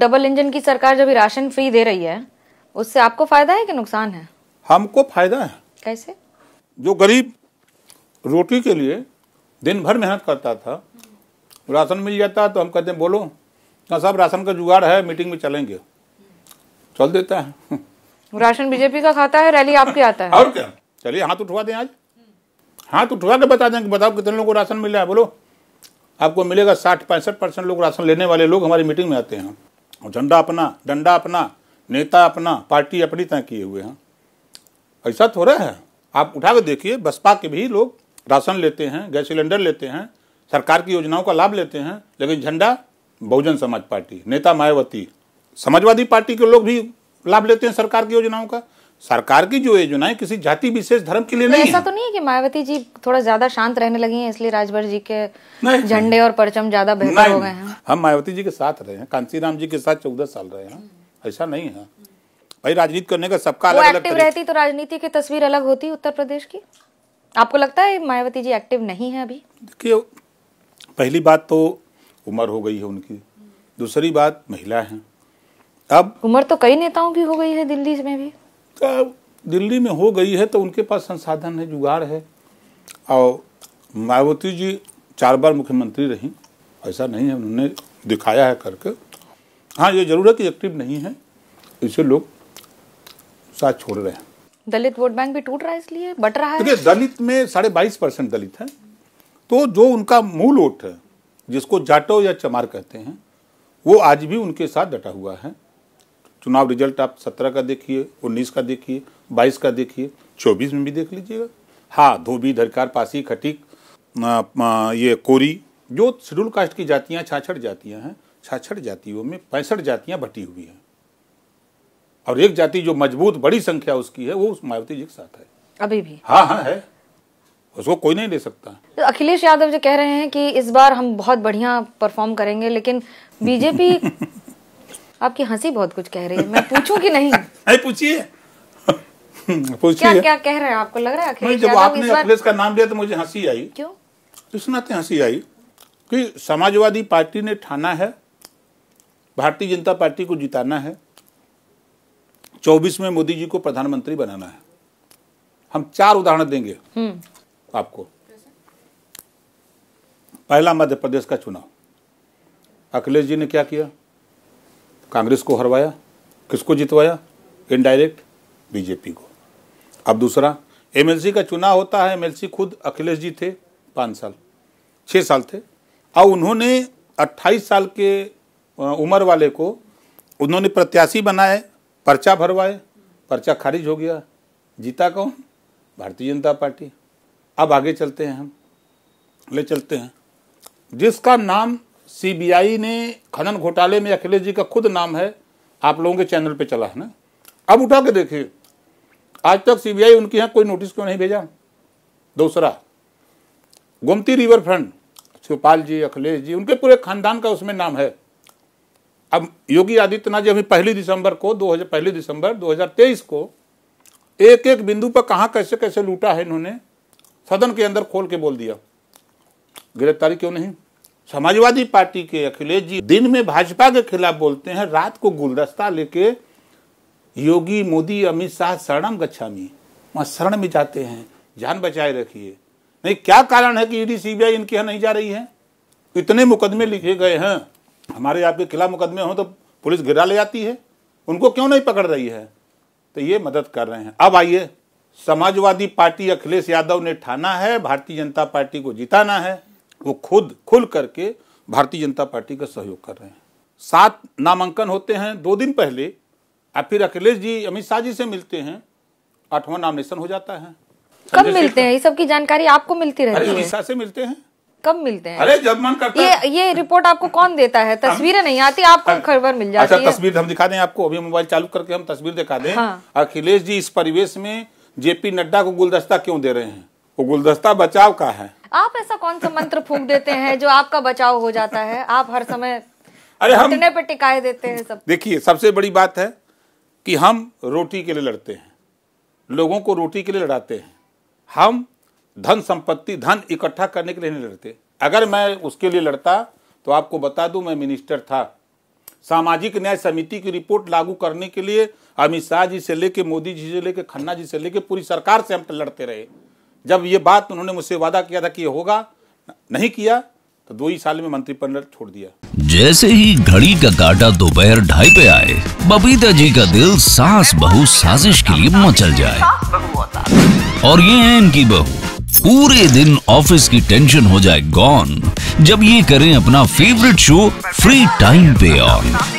Double engine की सरकार जब राशन फ्री दे रही है उससे आपको फायदा है कि नुकसान है हमको फायदा है कैसे जो गरीब रोटी के लिए दिन भर मेहनत करता था राशन मिल जाता तो हम कहते हैं बोलो ना हाँ साहब राशन का जुगाड़ है मीटिंग में चलेंगे चल देता है राशन बीजेपी का खाता है रैली आपकी आता है और क्या चलिए हाथ उठवा दें आज हाथ उठवा के बता दें कि बताओ कितने लोगों को राशन मिला है बोलो आपको मिलेगा साठ पैंसठ परसेंट लोग राशन लेने वाले लोग हमारी मीटिंग में आते हैं और झंडा अपना डंडा अपना नेता अपना पार्टी अपनी तय किए हुए हैं ऐसा थोड़ा है आप उठा कर देखिए बसपा के भी लोग राशन लेते हैं गैस सिलेंडर लेते हैं सरकार की योजनाओं का लाभ लेते हैं लेकिन झंडा बहुजन समाज पार्टी नेता मायावती समाजवादी पार्टी के लोग भी लाभ लेते हैं सरकार की योजनाओं का सरकार की जो योजना है किसी जाति विशेष धर्म के लिए तो नहीं ऐसा तो नहीं है कि मायावती जी थोड़ा ज्यादा शांत रहने लगी हैं इसलिए राजभर जी के झंडे और परचम ज्यादा बेहतर हो गए हैं हम मायावती जी के साथ रहे हैं राम जी के साथ चौदह साल रहे हैं ऐसा नहीं है भाई राजनीति करने का सबका अलग अलग रहती तो राजनीति की तस्वीर अलग होती उत्तर प्रदेश की आपको लगता है मायावती जी एक्टिव नहीं है अभी देखिए पहली बात तो उम्र हो गई है उनकी दूसरी बात महिला है अब उम्र तो कई नेताओं की हो गई है दिल्ली में भी का दिल्ली में हो गई है तो उनके पास संसाधन है जुगाड़ है और मायावती जी चार बार मुख्यमंत्री रहीं ऐसा नहीं है उन्होंने दिखाया है करके हाँ ये जरूर है कि एक्टिव नहीं है इसे लोग साथ छोड़ रहे हैं दलित वोट बैंक भी टूट रहा है इसलिए बट रहा है देखिए दलित में साढ़े बाईस परसेंट दलित है तो जो उनका मूल वोट है जिसको जाटो या चमार कहते हैं वो आज भी उनके साथ डटा हुआ है चुनाव रिजल्ट आप सत्रह का देखिए उन्नीस का देखिए बाईस का देखिए चौबीस में भी देख लीजिएगा हाँ धोबी धरकार पासी खटिक ये कोरी जो शेड्यूल कास्ट की जातियाँ छाछड़ जातियाँ हैं छाछड़ जातियों में पैंसठ जातियाँ बटी हुई हैं और एक जाति जो मजबूत बड़ी संख्या उसकी है वो उस मायावती जी के साथ है अभी भी हाँ हाँ है उसको कोई नहीं ले सकता तो अखिलेश यादव जो कह रहे हैं कि इस बार हम बहुत बढ़िया परफॉर्म करेंगे लेकिन बीजेपी आपकी हंसी बहुत कुछ कह रही है मैं पूछूं कि नहीं पूछिए क्या क्या कह रहे हैं आपको लग रहा है जब आपने अखिलेश का नाम लिया तो मुझे हंसी आई क्यों तो इस नाते हंसी आई कि समाजवादी पार्टी ने ठाना है भारतीय जनता पार्टी को जिताना है चौबीस में मोदी जी को प्रधानमंत्री बनाना है हम चार उदाहरण देंगे हम्म। आपको पहला मध्य प्रदेश का चुनाव अखिलेश जी ने क्या किया कांग्रेस को हरवाया किसको जितवाया इनडायरेक्ट बीजेपी को अब दूसरा एमएलसी का चुनाव होता है एमएलसी खुद अखिलेश जी थे पाँच साल छः साल थे और उन्होंने 28 साल के उम्र वाले को उन्होंने प्रत्याशी बनाए पर्चा भरवाए पर्चा खारिज हो गया जीता कौन भारतीय जनता पार्टी अब आगे चलते हैं हम ले चलते हैं जिसका नाम सीबीआई ने खनन घोटाले में अखिलेश जी का खुद नाम है आप लोगों के चैनल पे चला है ना अब उठा के देखिए आज तक सीबीआई उनके यहाँ कोई नोटिस क्यों नहीं भेजा दूसरा गोमती रिवर फ्रंट शिवपाल जी अखिलेश जी उनके पूरे खानदान का उसमें नाम है अब योगी आदित्यनाथ जी अभी पहली दिसंबर को दो हज़ार पहली दिसंबर 2023 को एक एक बिंदु पर कहाँ कैसे कैसे लूटा है इन्होंने सदन के अंदर खोल के बोल दिया गिरफ्तारी क्यों नहीं समाजवादी पार्टी के अखिलेश जी दिन में भाजपा के खिलाफ बोलते हैं रात को गुलदस्ता लेके योगी मोदी अमित शाह शरणम गच्छामी वहाँ शरण में जाते हैं जान बचाए रखिए नहीं क्या कारण है कि ईडी सीबीआई इनके यहाँ नहीं जा रही है इतने मुकदमे लिखे गए हैं हमारे आपके खिलाफ मुकदमे हों तो पुलिस गिरा ले जाती है उनको क्यों नहीं पकड़ रही है तो ये मदद कर रहे हैं अब आइए समाजवादी पार्टी अखिलेश यादव ने ठाना है भारतीय जनता पार्टी को जिताना है वो खुद खुल करके भारतीय जनता पार्टी का सहयोग कर रहे हैं सात नामांकन होते हैं दो दिन पहले और फिर अखिलेश जी अमित शाह जी से मिलते हैं आठवां नामनेशन हो जाता है कब मिलते हैं ये सब की जानकारी आपको मिलती रहती है शाह से मिलते हैं कब मिलते हैं अरे जब मन करता ये ये रिपोर्ट आपको कौन देता है तस्वीरें नहीं आती आपको खबर मिल जाती अच्छा, है तस्वीर हम दिखा दें आपको अभी मोबाइल चालू करके हम तस्वीर दिखा दें हाँ। अखिलेश जी इस परिवेश में जेपी नड्डा को गुलदस्ता क्यों दे रहे हैं वो गुलदस्ता बचाव का है आप ऐसा कौन सा मंत्र फूक देते हैं जो आपका बचाव हो जाता है आप हर समय अरे हम पे टिकाए देते हैं सब देखिए सबसे बड़ी बात है कि हम रोटी के लिए लड़ते हैं लोगों को रोटी के लिए लड़ाते हैं हम धन संपत्ति धन इकट्ठा करने के लिए नहीं लड़ते अगर मैं उसके लिए लड़ता तो आपको बता दूं मैं मिनिस्टर था सामाजिक न्याय समिति की रिपोर्ट लागू करने के लिए अमित शाह जी से लेके मोदी जी से लेके खन्ना जी से लेके पूरी सरकार से हम लड़ते रहे जब ये बात उन्होंने मुझसे वादा किया था कि होगा नहीं किया तो दो ही साल में मंत्रिपरिषद छोड़ दिया जैसे ही घड़ी का काटा दोपहर ढाई पे आए बबीता जी का दिल सास बहु साजिश के लिए मचल जाए और ये है इनकी बहू पूरे दिन ऑफिस की टेंशन हो जाए गॉन जब ये करें अपना फेवरेट शो फ्री टाइम पे ऑन